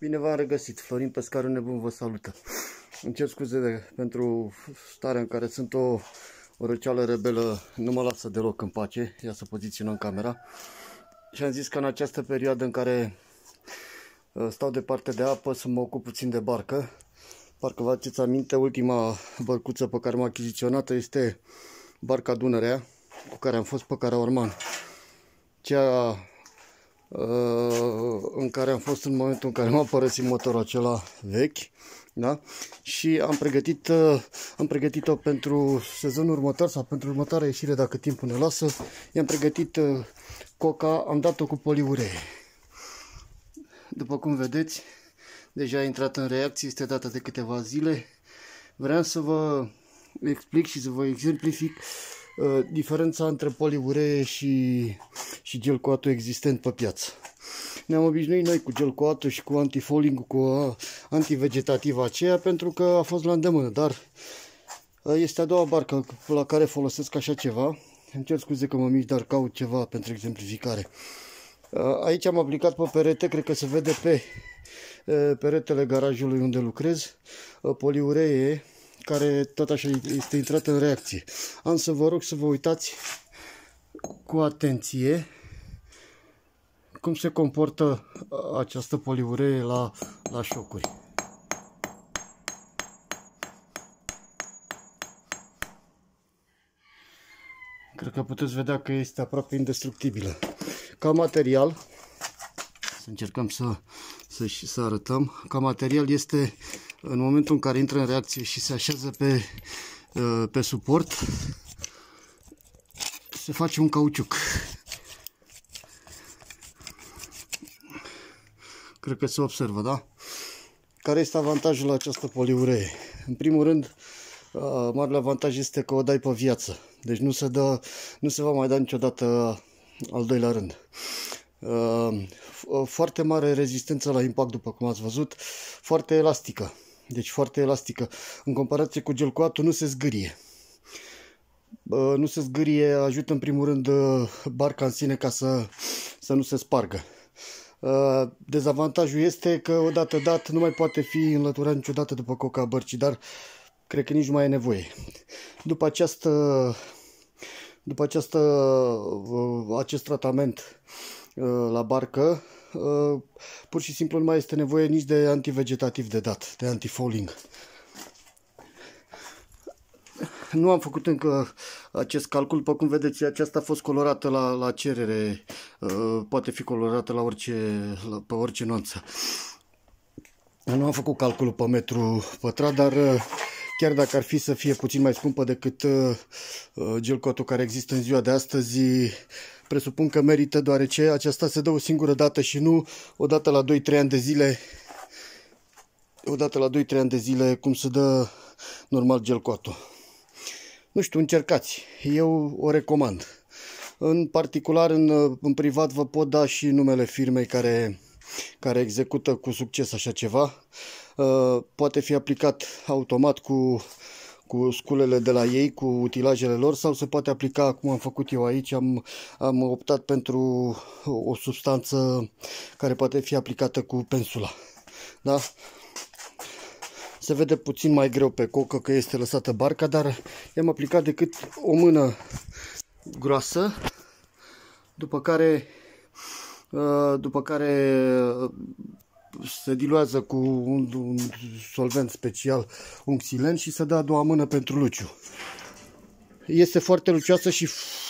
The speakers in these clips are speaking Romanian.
Bine v-am regăsit, Florin Pescaru Nebun vă salută. Îmi cer scuze de, pentru starea în care sunt o, o răceală rebelă, nu mă lasă deloc în pace, ia să poziționăm camera. Și am zis că în această perioadă în care uh, stau departe de apă să mă ocup puțin de barcă. Parcă vă aduceți aminte, ultima bărcuță pe care m-a achiziționată este barca Dunărea, cu care am fost pe Caraorman. Orman. Cea în care am fost în momentul în care m-am părăsit motorul acela vechi da? și am pregătit, am pregătit-o pentru sezonul următor sau pentru următoarea ieșire dacă timpul ne lasă i-am pregătit uh, coca, am dat-o cu poliuree după cum vedeți deja a intrat în reacție, este data de câteva zile vreau să vă explic și să vă exemplific uh, diferența între poliuree și și gel coatul existent pe piață. Ne-am obișnuit noi cu gel coatul și cu antifoling cu antivegetativa aceea, pentru că a fost la îndemână, dar este a doua barcă la care folosesc așa ceva. Îmi cer scuze că mă mic, dar caut ceva pentru exemplificare. Aici am aplicat pe perete, cred că se vede pe peretele garajului unde lucrez, poliuree, care tot așa este intrat în reacție. Am să vă rog să vă uitați cu atenție cum se comportă uh, această poliuree la, la șocuri. Cred că puteți vedea că este aproape indestructibilă. Ca material, să încercăm să, să, să arătăm, ca material este în momentul în care intră în reacție și se așează pe, uh, pe suport, se face un cauciuc. Cred că se observă, da? Care este avantajul la această poliuree? În primul rând, uh, marele avantaj este că o dai pe viață. Deci nu se, dă, nu se va mai da niciodată al doilea rând. Uh, uh, foarte mare rezistență la impact, după cum ați văzut, foarte elastică. Deci foarte elastică. În comparație cu gel nu se zgârie. Nu se zgârie, ajută în primul rând barca în sine ca să, să nu se spargă. Uh, dezavantajul este că odată dat nu mai poate fi înlăturat niciodată după coca bărci, dar cred că nici nu mai e nevoie. După această după această, uh, acest tratament uh, la barcă, pur și simplu nu mai este nevoie nici de antivegetativ de dat, de antifouling. Nu am făcut încă acest calcul, după cum vedeți, aceasta a fost colorată la, la cerere Eh, poate fi colorată la orice, la, pe orice nuanță. Nu am făcut calculul pe metru pătrat, dar eh, chiar dacă ar fi să fie puțin mai scumpă decât eh, gel care există în ziua de astăzi, presupun că merită deoarece aceasta se dă o singură dată și nu o dată la 2-3 ani de zile odată la 2-3 ani de zile cum se dă normal gelcoatul. Nu știu, încercați. Eu o recomand. În particular, în, în privat, vă pot da și numele firmei care, care execută cu succes așa ceva. Uh, poate fi aplicat automat cu, cu sculele de la ei, cu utilajele lor sau se poate aplica, cum am făcut eu aici, am, am optat pentru o substanță care poate fi aplicată cu pensula. Da? Se vede puțin mai greu pe cocă că este lăsată barca, dar i-am aplicat decât o mână groasă, după care, uh, după care uh, se diluează cu un, un solvent special, un xilen și se dă a doua mână pentru luciu. Este foarte lucioasă și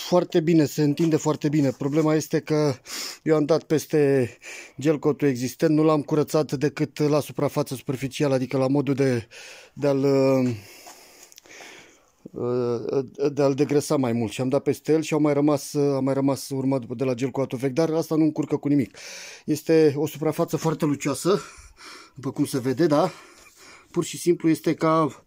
foarte bine, se întinde foarte bine. Problema este că eu am dat peste gel cotul existent, nu l-am curățat decât la suprafața superficială, adică la modul de, de a-l de a-l degresa mai mult și am dat peste el și au mai rămas, a mai rămas urma de la gel cu atofec, dar asta nu încurcă cu nimic. Este o suprafață foarte lucioasă, după cum se vede, da? Pur și simplu este ca,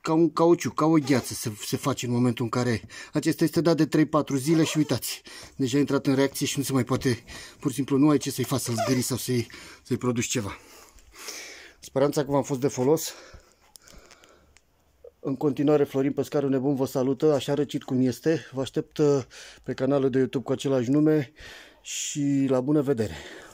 ca un cauciuc, ca o gheață se, se face în momentul în care acesta este dat de 3-4 zile și uitați, deja a intrat în reacție și nu se mai poate, pur și simplu nu ai ce să-i faci, să-l zgâri sau să-i să, să produci ceva. Speranța că v-am fost de folos. În continuare, Florin Păscaru, Nebun vă salută, așa răcit cum este. Vă aștept uh, pe canalul de YouTube cu același nume și la bună vedere!